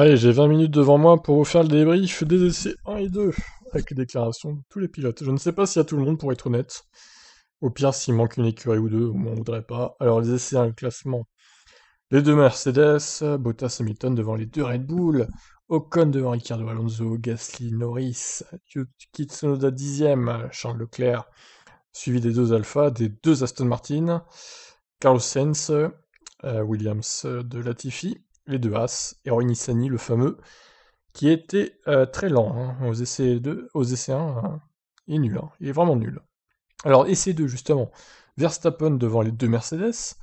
Allez, j'ai 20 minutes devant moi pour vous faire le débrief des essais 1 et 2, avec les déclarations de tous les pilotes. Je ne sais pas s'il y a tout le monde, pour être honnête. Au pire, s'il manque une écurie ou deux, on ne voudrait pas. Alors, les essais 1, le classement. Les deux Mercedes, Bottas Hamilton devant les deux Red Bull, Ocon devant Ricardo Alonso, Gasly, Norris, Kitsunoda dixième, Charles Leclerc, suivi des deux Alpha, des deux Aston Martin, Carlos Sainz, euh, Williams euh, de Latifi, les deux As, et Sani, le fameux, qui était euh, très lent hein, aux essais 2, aux essais 1, est nul, hein, il est vraiment nul. Alors essais 2 justement, Verstappen devant les deux Mercedes,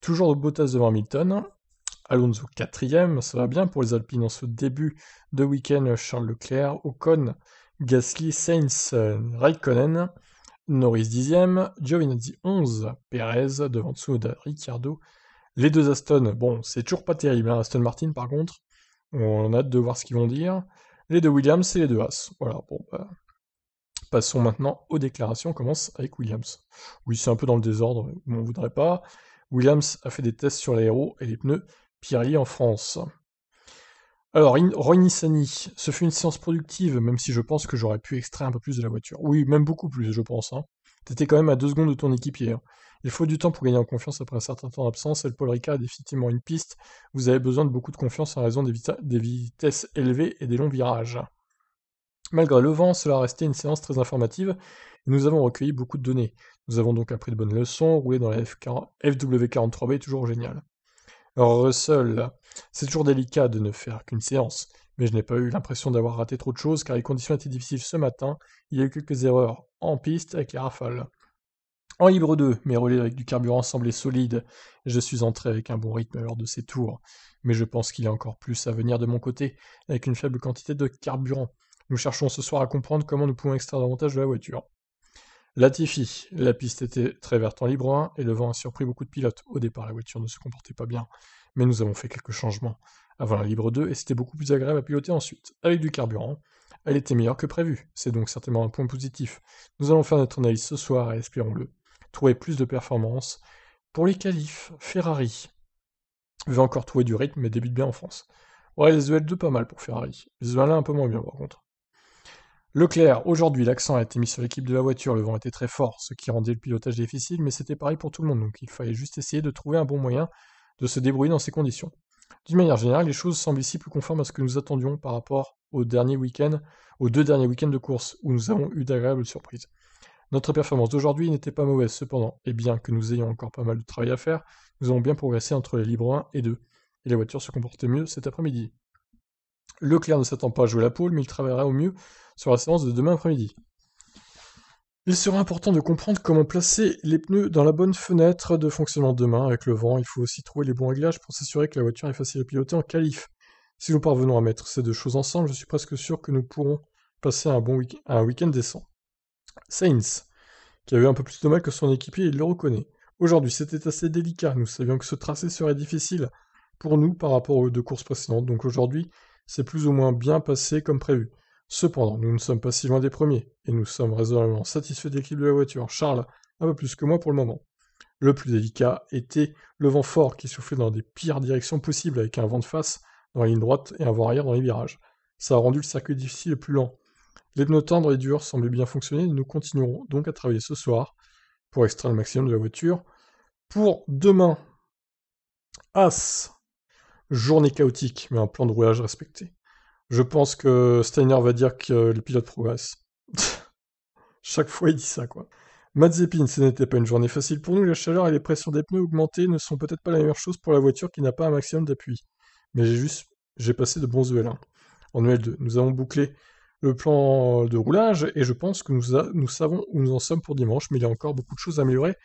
toujours Bottas devant Milton, Alonso quatrième, ça va bien pour les Alpines en ce début de week-end, Charles Leclerc, Ocon, Gasly, Sainz, euh, Raikkonen, Norris dixième, e Giovinazzi 11, Perez devant Tsunoda, Ricciardo, les deux Aston, bon, c'est toujours pas terrible. Hein, Aston Martin, par contre, on a hâte de voir ce qu'ils vont dire. Les deux Williams, et les deux As. Voilà, bon, bah, Passons maintenant aux déclarations. On commence avec Williams. Oui, c'est un peu dans le désordre, mais on voudrait pas. Williams a fait des tests sur l'aéro et les pneus Pirelli en France. Alors, Roy Nissani, ce fut une séance productive, même si je pense que j'aurais pu extraire un peu plus de la voiture. Oui, même beaucoup plus, je pense. Hein. T'étais quand même à deux secondes de ton équipier. Hein. Il faut du temps pour gagner en confiance après un certain temps d'absence, et le Paul Ricard est définitivement une piste. Vous avez besoin de beaucoup de confiance en raison des, vitesses élevées et des longs virages. Malgré le vent, cela a resté une séance très informative, et nous avons recueilli beaucoup de données. Nous avons donc appris de bonnes leçons, rouler dans la fw FW43B est toujours génial. Alors Russell, c'est toujours délicat de ne faire qu'une séance, mais je n'ai pas eu l'impression d'avoir raté trop de choses car les conditions étaient difficiles ce matin, il y a eu quelques erreurs en piste avec les rafales. En libre 2, mes relais avec du carburant semblaient solides. Je suis entré avec un bon rythme lors de ces tours, mais je pense qu'il y a encore plus à venir de mon côté, avec une faible quantité de carburant. Nous cherchons ce soir à comprendre comment nous pouvons extraire davantage de la voiture. Latifi, la piste était très verte en libre 1 et le vent a surpris beaucoup de pilotes. Au départ, la voiture ne se comportait pas bien, mais nous avons fait quelques changements avant la libre 2 et c'était beaucoup plus agréable à piloter ensuite. Avec du carburant, elle était meilleure que prévu, c'est donc certainement un point positif. Nous allons faire notre analyse ce soir et espérons-le trouver plus de performance. Pour les qualifs, Ferrari veut encore trouver du rythme, mais débute bien en France. Ouais, les EL2 pas mal pour Ferrari. Les EL1 un peu moins bien par contre. Leclerc, aujourd'hui, l'accent a été mis sur l'équipe de la voiture, le vent était très fort, ce qui rendait le pilotage difficile, mais c'était pareil pour tout le monde, donc il fallait juste essayer de trouver un bon moyen de se débrouiller dans ces conditions. D'une manière générale, les choses semblent ici plus conformes à ce que nous attendions par rapport aux, derniers week-ends, aux deux derniers week-ends de course, où nous avons eu d'agréables surprises. Notre performance d'aujourd'hui n'était pas mauvaise cependant, et bien que nous ayons encore pas mal de travail à faire, nous avons bien progressé entre les libres 1 et 2, et la voiture se comportait mieux cet après-midi. Leclerc ne s'attend pas à jouer la poule, mais il travaillera au mieux sur la séance de demain après-midi. Il sera important de comprendre comment placer les pneus dans la bonne fenêtre de fonctionnement demain avec le vent. Il faut aussi trouver les bons réglages pour s'assurer que la voiture est facile à piloter en qualif. Si nous parvenons à mettre ces deux choses ensemble, je suis presque sûr que nous pourrons passer un bon week-end week décent. Saints, qui avait un peu plus de mal que son équipier, il le reconnaît. Aujourd'hui, c'était assez délicat. Nous savions que ce tracé serait difficile pour nous par rapport aux deux courses précédentes. Donc aujourd'hui, c'est plus ou moins bien passé comme prévu. Cependant, nous ne sommes pas si loin des premiers et nous sommes raisonnablement satisfaits de de la voiture. Charles, un peu plus que moi pour le moment. Le plus délicat était le vent fort qui soufflait dans des pires directions possibles avec un vent de face dans la ligne droite et un vent arrière dans les virages. Ça a rendu le circuit difficile et plus lent. Les pneus tendres et durs semblent bien fonctionner, nous continuerons donc à travailler ce soir pour extraire le maximum de la voiture. Pour demain, As, journée chaotique, mais un plan de roulage respecté. Je pense que Steiner va dire que les pilotes progressent. Chaque fois, il dit ça, quoi. Mazepin, ce n'était pas une journée facile pour nous. La chaleur et les pressions des pneus augmentées ne sont peut-être pas la meilleure chose pour la voiture qui n'a pas un maximum d'appui. Mais j'ai juste, j'ai passé de bons EL1. En ul e 2 nous avons bouclé le plan de roulage et je pense que nous, savons où nous en sommes pour dimanche, mais il y a encore beaucoup de choses à améliorer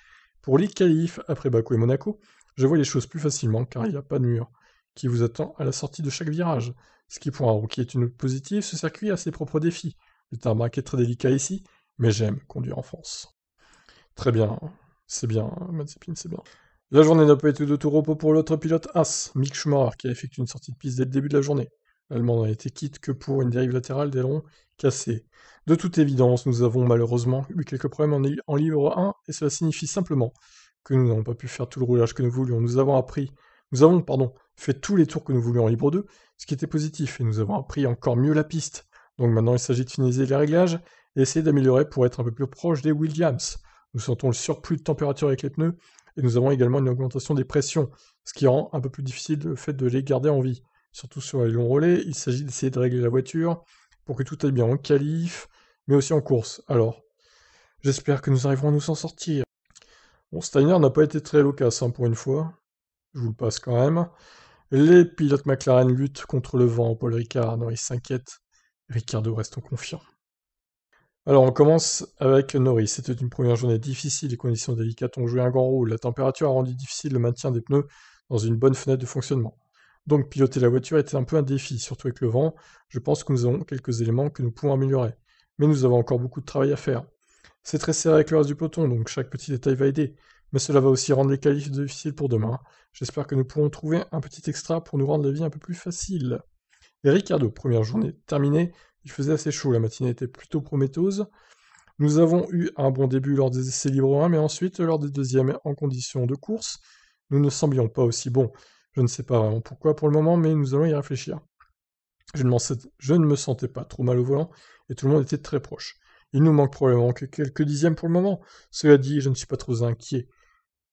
pour les qualifs après Bakou et Monaco. Je vois les choses plus facilement car il n'y a pas de mur qui vous attend à la sortie de chaque virage. Ce qui pour un qui est une positive, ce circuit a ses propres défis. Le tarmac est très délicat ici, mais j'aime conduire en France. Très bien, c'est bien, Mazepin, c'est bien. La journée n'a pas été de tout repos pour l'autre pilote As, Mick Schumacher, qui a effectué une sortie de piste dès le début de la journée. L'Allemande n'a été quitte que pour une dérive latérale d'aileron cassé. De toute évidence, nous avons malheureusement eu quelques problèmes en, livre 1, et cela signifie simplement que nous n'avons pas pu faire tout le roulage que nous voulions. Nous avons appris, nous avons, pardon, fait tous les tours que nous voulions en libre 2, ce qui était positif, et nous avons appris encore mieux la piste. Donc maintenant, il s'agit de finaliser les réglages et essayer d'améliorer pour être un peu plus proche des Williams. Nous sentons le surplus de température avec les pneus, et nous avons également une augmentation des pressions, ce qui rend un peu plus difficile le fait de les garder en vie surtout sur les longs relais. Il s'agit d'essayer de régler la voiture pour que tout aille bien en qualif, mais aussi en course. Alors, j'espère que nous arriverons à nous en sortir. Bon, Steiner n'a pas été très loquace hein, pour une fois. Je vous le passe quand même. Les pilotes McLaren luttent contre le vent. Paul Ricard, Norris s'inquiète. Ricardo reste confiant. Alors on commence avec Norris. C'était une première journée difficile, les conditions délicates ont joué un grand rôle. La température a rendu difficile le maintien des pneus dans une bonne fenêtre de fonctionnement. Donc piloter la voiture était un peu un défi, surtout avec le vent. Je pense que nous avons quelques éléments que nous pouvons améliorer. Mais nous avons encore beaucoup de travail à faire. C'est très serré avec le reste du peloton, donc chaque petit détail va aider. Mais cela va aussi rendre les qualifs difficiles pour demain. J'espère que nous pourrons trouver un petit extra pour nous rendre la vie un peu plus facile. Et Ricardo, première journée terminée, il faisait assez chaud, la matinée était plutôt prometteuse. Nous avons eu un bon début lors des essais libres 1, mais ensuite, lors des deuxièmes en conditions de course, nous ne semblions pas aussi bons. Je ne sais pas vraiment pourquoi pour le moment, mais nous allons y réfléchir. Je ne, me sentais pas trop mal au volant, et tout le monde était très proche. Il nous manque probablement que quelques dixièmes pour le moment. Cela dit, je ne suis pas trop inquiet.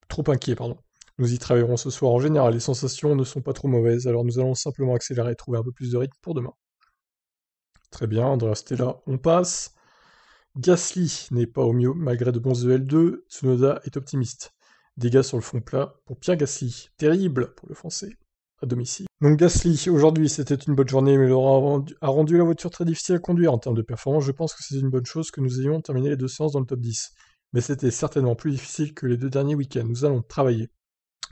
Trop inquiet, pardon. Nous y travaillerons ce soir en général, les sensations ne sont pas trop mauvaises, alors nous allons simplement accélérer et trouver un peu plus de rythme pour demain. Très bien, Andrea là. on passe. Gasly n'est pas au mieux malgré de bons EL2, Tsunoda est optimiste. Dégâts sur le fond plat pour Pierre Gasly. Terrible pour le français. À domicile. Donc Gasly, aujourd'hui c'était une bonne journée, mais Laura a rendu, la voiture très difficile à conduire en termes de performance. Je pense que c'est une bonne chose que nous ayons terminé les deux séances dans le top 10. Mais c'était certainement plus difficile que les deux derniers week-ends. Nous allons travailler.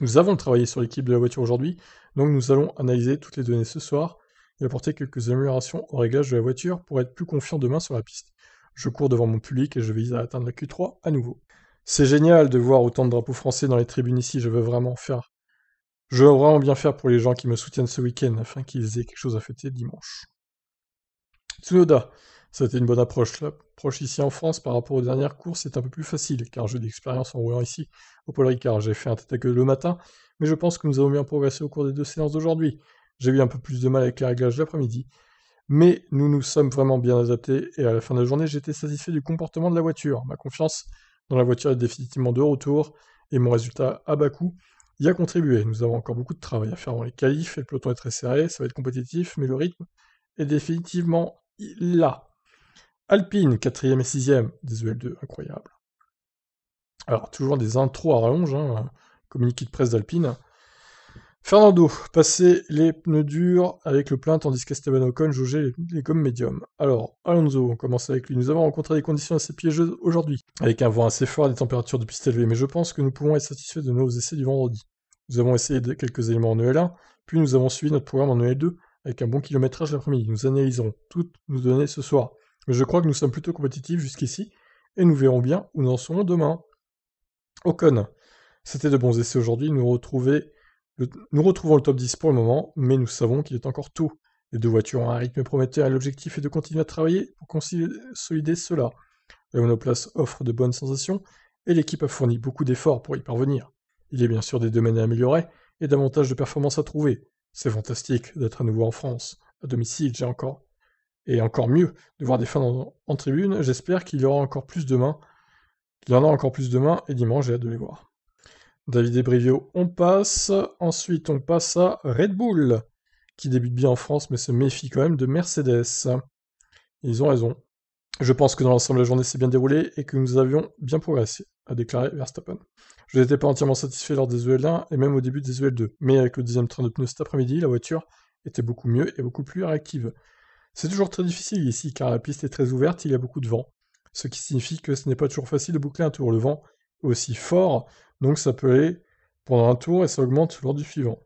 Nous avons travaillé sur l'équipe de la voiture aujourd'hui, donc nous allons analyser toutes les données ce soir et apporter quelques améliorations au réglage de la voiture pour être plus confiant demain sur la piste. Je cours devant mon public et je vise à atteindre la Q3 à nouveau c'est génial de voir autant de drapeaux français dans les tribunes ici. Je veux vraiment faire. Je veux vraiment bien faire pour les gens qui me soutiennent ce week-end afin qu'ils aient quelque chose à fêter dimanche. Tsunoda, ça a été une bonne approche. L'approche ici en France par rapport aux dernières courses est un peu plus facile car j'ai d'expérience en roulant ici au Paul Ricard. J'ai fait un tête à queue le matin, mais je pense que nous avons bien progressé au cours des deux séances d'aujourd'hui. J'ai eu un peu plus de mal avec les réglages l'après-midi, mais nous nous sommes vraiment bien adaptés et à la fin de la journée, j'étais satisfait du comportement de la voiture. Ma confiance la voiture est définitivement de retour et mon résultat à bas coût y a contribué. Nous avons encore beaucoup de travail à faire dans les qualifs et le peloton est très serré, ça va être compétitif, mais le rythme est définitivement là. Alpine, quatrième et sixième, des el 2 incroyable. Alors toujours des intros à rallonge, hein, communiqué de presse d'Alpine. Fernando, passez les pneus durs avec le plein, tandis qu'Esteban Ocon jaugeait les, gommes médiums. Alors, Alonso, on commence avec lui. Nous avons rencontré des conditions assez piégeuses aujourd'hui, avec un vent assez fort et des températures de piste élevées, mais je pense que nous pouvons être satisfaits de nos essais du vendredi. Nous avons essayé quelques éléments en EL1, puis nous avons suivi notre programme en EL2 avec un bon kilométrage l'après-midi. Nous analyserons toutes nos données ce soir. Mais je crois que nous sommes plutôt compétitifs jusqu'ici, et nous verrons bien où nous en serons demain. Ocon, c'était de bons essais aujourd'hui, nous retrouver nous retrouvons le top 10 pour le moment, mais nous savons qu'il est encore tôt. Les deux voitures ont un rythme prometteur et l'objectif est de continuer à travailler pour consolider cela. La monoplace offre de bonnes sensations et l'équipe a fourni beaucoup d'efforts pour y parvenir. Il y a bien sûr des domaines à améliorer et davantage de performances à trouver. C'est fantastique d'être à nouveau en France, à domicile, j'ai encore. Et encore mieux, de voir des fans en, tribune, j'espère qu'il y aura encore plus demain, qu'il y en aura encore plus demain et dimanche, j'ai hâte de les voir. David Brivio, on passe. Ensuite, on passe à Red Bull, qui débute bien en France, mais se méfie quand même de Mercedes. ils ont raison. Je pense que dans l'ensemble, la journée s'est bien déroulée et que nous avions bien progressé, a déclaré Verstappen. Je n'étais pas entièrement satisfait lors des el 1 et même au début des el 2 mais avec le deuxième train de pneus cet après-midi, la voiture était beaucoup mieux et beaucoup plus réactive. C'est toujours très difficile ici car la piste est très ouverte, il y a beaucoup de vent, ce qui signifie que ce n'est pas toujours facile de boucler un tour. Le vent aussi fort donc ça peut aller pendant un tour et ça augmente lors du suivant.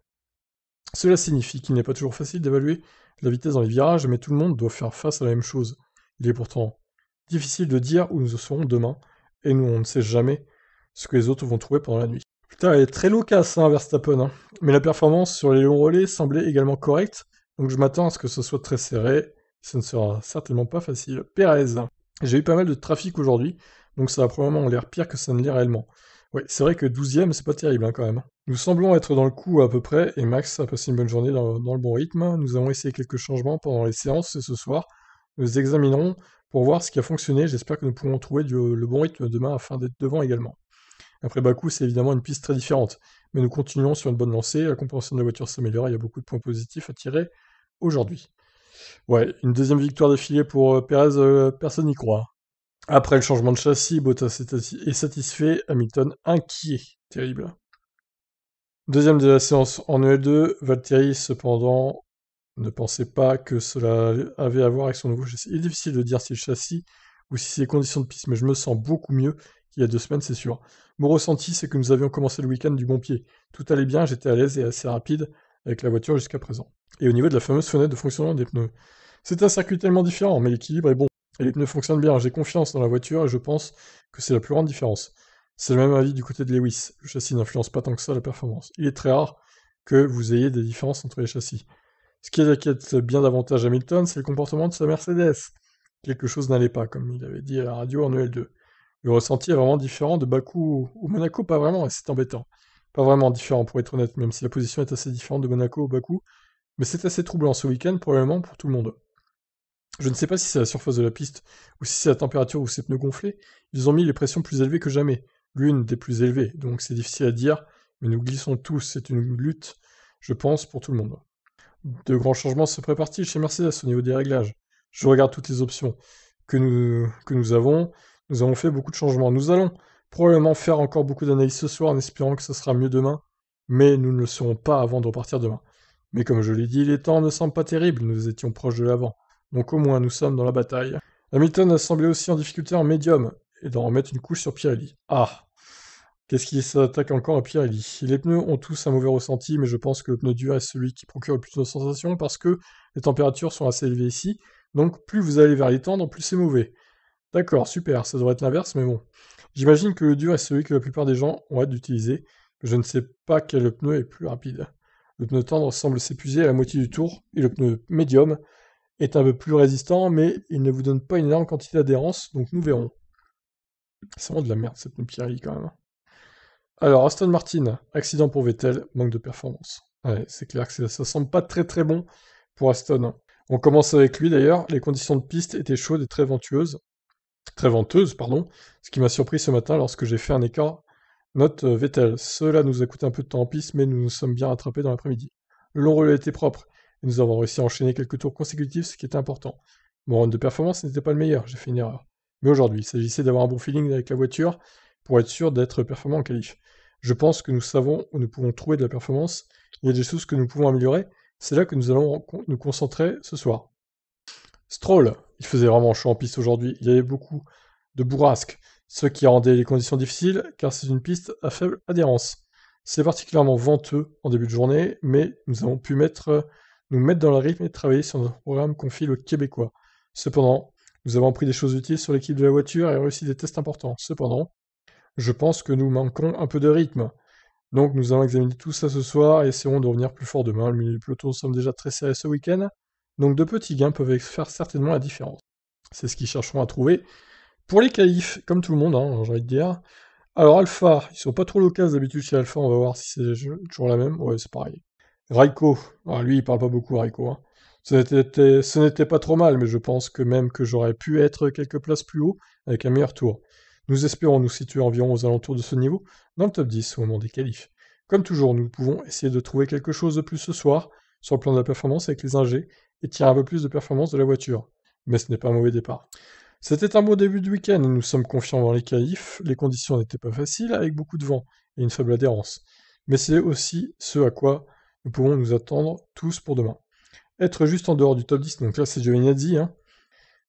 Cela signifie qu'il n'est pas toujours facile d'évaluer la vitesse dans les virages, mais tout le monde doit faire face à la même chose. Il est pourtant difficile de dire où nous serons demain, et nous on ne sait jamais ce que les autres vont trouver pendant la nuit. Putain, elle est très loquace, hein, Verstappen, hein. mais la performance sur les longs relais semblait également correcte, donc je m'attends à ce que ce soit très serré, ce ne sera certainement pas facile. Pérez, j'ai eu pas mal de trafic aujourd'hui, donc ça a probablement l'air pire que ça ne l'est réellement. Oui, c'est vrai que 12 c'est pas terrible hein, quand même. Nous semblons être dans le coup à peu près, et Max a passé une bonne journée dans, le bon rythme. Nous avons essayé quelques changements pendant les séances et ce soir, nous examinerons pour voir ce qui a fonctionné. J'espère que nous pourrons trouver le bon rythme demain afin d'être devant également. Après Bakou, c'est évidemment une piste très différente, mais nous continuons sur une bonne lancée. La compréhension de la voiture s'améliore, il y a beaucoup de points positifs à tirer aujourd'hui. Ouais, une deuxième victoire d'affilée pour euh, Perez, euh, personne n'y croit. Après le changement de châssis, Bottas est satisfait, Hamilton inquiet. Terrible. Deuxième de la séance en el 2 Valtteri cependant ne pensait pas que cela avait à voir avec son nouveau châssis. Il est difficile de dire si le châssis ou si c'est conditions de piste, mais je me sens beaucoup mieux qu'il y a deux semaines, c'est sûr. Mon ressenti, c'est que nous avions commencé le week-end du bon pied. Tout allait bien, j'étais à l'aise et assez rapide avec la voiture jusqu'à présent. Et au niveau de la fameuse fenêtre de fonctionnement des pneus, c'est un circuit tellement différent, mais l'équilibre est bon. Et les pneus fonctionnent bien, j'ai confiance dans la voiture et je pense que c'est la plus grande différence. C'est le même avis du côté de Lewis. Le châssis n'influence pas tant que ça la performance. Il est très rare que vous ayez des différences entre les châssis. Ce qui inquiète bien davantage Hamilton, c'est le comportement de sa Mercedes. Quelque chose n'allait pas, comme il avait dit à la radio en EL2. Le ressenti est vraiment différent de Baku ou Monaco, pas vraiment, et c'est embêtant. Pas vraiment différent, pour être honnête, même si la position est assez différente de Monaco ou Baku, mais c'est assez troublant ce week-end, probablement pour tout le monde. Je ne sais pas si c'est la surface de la piste, ou si c'est la température ou ses pneus gonflés, ils ont mis les pressions plus élevées que jamais, l'une des plus élevées, donc c'est difficile à dire, mais nous glissons tous, c'est une lutte, je pense, pour tout le monde. De grands changements se préparent-ils chez Mercedes au niveau des réglages Je regarde toutes les options que nous, que nous avons, nous avons fait beaucoup de changements. Nous allons probablement faire encore beaucoup d'analyses ce soir en espérant que ce sera mieux demain, mais nous ne le serons pas avant de repartir demain. Mais comme je l'ai dit, les temps ne semblent pas terribles, nous étions proches de l'avant. Donc au moins, nous sommes dans la bataille. Hamilton a semblé aussi en difficulté en médium, et d'en remettre une couche sur Pirelli. Ah Qu'est-ce qui s'attaque encore à Pirelli Les pneus ont tous un mauvais ressenti, mais je pense que le pneu dur est celui qui procure le plus de sensations parce que les températures sont assez élevées ici, donc plus vous allez vers les tendres, plus c'est mauvais. D'accord, super, ça devrait être l'inverse, mais bon. J'imagine que le dur est celui que la plupart des gens ont hâte d'utiliser. Je ne sais pas quel pneu est plus rapide. Le pneu tendre semble s'épuiser à la moitié du tour, et le pneu médium est un peu plus résistant, mais il ne vous donne pas une énorme quantité d'adhérence, donc nous verrons. C'est vraiment de la merde cette pneu quand même. Alors Aston Martin, accident pour Vettel, manque de performance. Ouais, c'est clair que ça, ça semble pas très très bon pour Aston. On commence avec lui d'ailleurs, les conditions de piste étaient chaudes et très ventueuses. Très venteuses, pardon, ce qui m'a surpris ce matin lorsque j'ai fait un écart Note euh, Vettel, cela nous a coûté un peu de temps en piste, mais nous nous sommes bien rattrapés dans l'après-midi. Le long relais était propre et nous avons réussi à enchaîner quelques tours consécutifs, ce qui est important. Mon run de performance n'était pas le meilleur, j'ai fait une erreur. Mais aujourd'hui, il s'agissait d'avoir un bon feeling avec la voiture pour être sûr d'être performant en qualif. Je pense que nous savons où nous pouvons trouver de la performance, il y a des choses que nous pouvons améliorer, c'est là que nous allons nous concentrer ce soir. Stroll, il faisait vraiment chaud en piste aujourd'hui, il y avait beaucoup de bourrasques, ce qui rendait les conditions difficiles car c'est une piste à faible adhérence. C'est particulièrement venteux en début de journée, mais nous avons pu mettre nous mettre dans le rythme et travailler sur notre programme confie le Québécois. Cependant, nous avons appris des choses utiles sur l'équipe de la voiture et réussi des tests importants. Cependant, je pense que nous manquons un peu de rythme. Donc nous allons examiner tout ça ce soir et essaierons de revenir plus fort demain. Le milieu du peloton semble déjà très serrés ce week-end, donc de petits gains peuvent faire certainement la différence. C'est ce qu'ils chercheront à trouver. Pour les CAIF, comme tout le monde, hein, j'ai envie de dire. Alors Alpha, ils sont pas trop locaux d'habitude chez Alpha, on va voir si c'est toujours la même. Ouais, c'est pareil. Raiko. Ah, lui, il parle pas beaucoup, Raiko. Hein. Ce n'était pas trop mal, mais je pense que même que j'aurais pu être quelques places plus haut avec un meilleur tour. Nous espérons nous situer environ aux alentours de ce niveau, dans le top 10 au moment des qualifs. Comme toujours, nous pouvons essayer de trouver quelque chose de plus ce soir, sur le plan de la performance avec les ingés, et tirer un peu plus de performance de la voiture. Mais ce n'est pas un mauvais départ. C'était un beau début de week-end nous sommes confiants dans les qualifs. Les conditions n'étaient pas faciles, avec beaucoup de vent et une faible adhérence. Mais c'est aussi ce à quoi nous pouvons nous attendre tous pour demain. Être juste en dehors du top 10, donc là c'est Giovanni hein.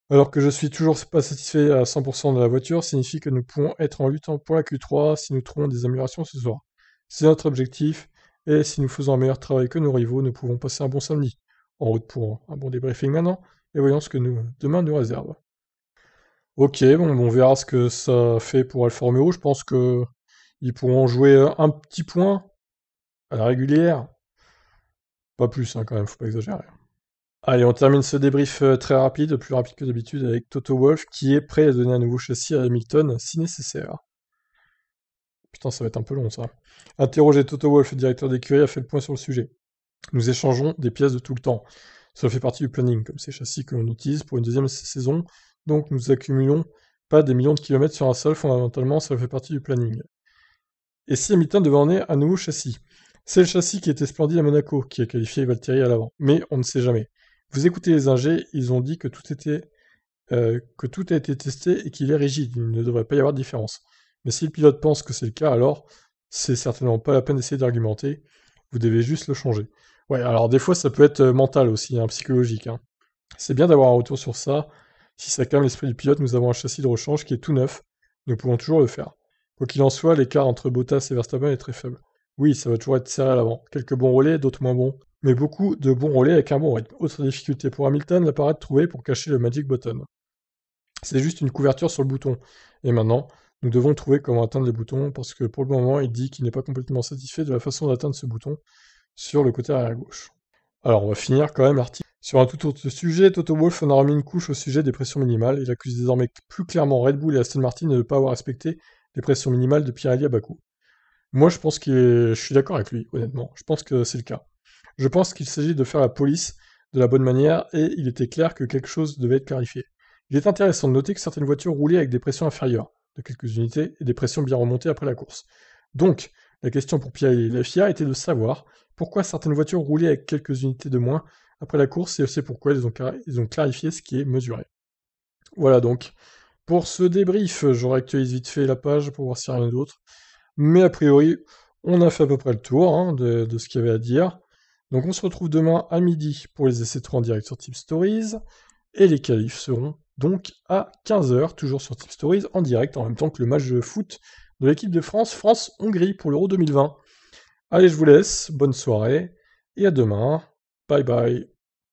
alors que je suis toujours pas satisfait à 100% de la voiture, signifie que nous pouvons être en lutte pour la Q3 si nous trouvons des améliorations ce soir. C'est notre objectif, et si nous faisons un meilleur travail que nos rivaux, nous pouvons passer un bon samedi. En route pour un bon débriefing maintenant, et voyons ce que nous, demain nous réserve. Ok, bon, on verra ce que ça fait pour Alfa Romeo. Je pense que ils pourront jouer un petit point à la régulière pas plus, hein, quand même, faut pas exagérer. Allez, on termine ce débrief euh, très rapide, plus rapide que d'habitude, avec Toto Wolf qui est prêt à donner un nouveau châssis à Hamilton si nécessaire. Putain, ça va être un peu long ça. Interroger Toto Wolf, directeur d'écurie, a fait le point sur le sujet. Nous échangeons des pièces de tout le temps. Ça fait partie du planning, comme ces châssis que l'on utilise pour une deuxième saison, donc nous accumulons pas des millions de kilomètres sur un sol, fondamentalement, ça fait partie du planning. Et si Hamilton devait emmener un nouveau châssis c'est le châssis qui était splendide à Monaco, qui a qualifié Valtteri à l'avant, mais on ne sait jamais. Vous écoutez les ingés, ils ont dit que tout était euh, que tout a été testé et qu'il est rigide, il ne devrait pas y avoir de différence. Mais si le pilote pense que c'est le cas, alors c'est certainement pas la peine d'essayer d'argumenter, vous devez juste le changer. Ouais, alors des fois ça peut être euh, mental aussi, hein, psychologique. Hein. C'est bien d'avoir un retour sur ça. Si ça calme l'esprit du pilote, nous avons un châssis de rechange qui est tout neuf, nous pouvons toujours le faire. Quoi qu'il en soit, l'écart entre Bottas et Verstappen est très faible. Oui, ça va toujours être serré à l'avant. Quelques bons relais, d'autres moins bons. Mais beaucoup de bons relais avec un bon rythme. Autre difficulté pour Hamilton, l'appareil de trouver pour cacher le Magic Button. C'est juste une couverture sur le bouton. Et maintenant, nous devons trouver comment atteindre les boutons parce que pour le moment, il dit qu'il n'est pas complètement satisfait de la façon d'atteindre ce bouton sur le côté arrière gauche. Alors, on va finir quand même l'article. Sur un tout autre sujet, Toto Wolff en a remis une couche au sujet des pressions minimales. Il accuse désormais plus clairement Red Bull et Aston Martin de ne pas avoir respecté les pressions minimales de Pirelli à Bakou. Moi, je pense que je suis d'accord avec lui, honnêtement. Je pense que c'est le cas. Je pense qu'il s'agit de faire la police de la bonne manière et il était clair que quelque chose devait être clarifié. Il est intéressant de noter que certaines voitures roulaient avec des pressions inférieures de quelques unités et des pressions bien remontées après la course. Donc, la question pour Pierre et la FIA était de savoir pourquoi certaines voitures roulaient avec quelques unités de moins après la course et aussi pourquoi ils ont, ils clarifié ce qui est mesuré. Voilà donc. Pour ce débrief, j'aurais actualisé vite fait la page pour voir s'il y a rien d'autre. Mais a priori, on a fait à peu près le tour hein, de, ce qu'il y avait à dire. Donc on se retrouve demain à midi pour les essais 3 en direct sur Tip Stories. Et les qualifs seront donc à 15h, toujours sur Tip Stories, en direct, en même temps que le match de foot de l'équipe de France, France-Hongrie pour l'Euro 2020. Allez, je vous laisse, bonne soirée, et à demain. Bye bye.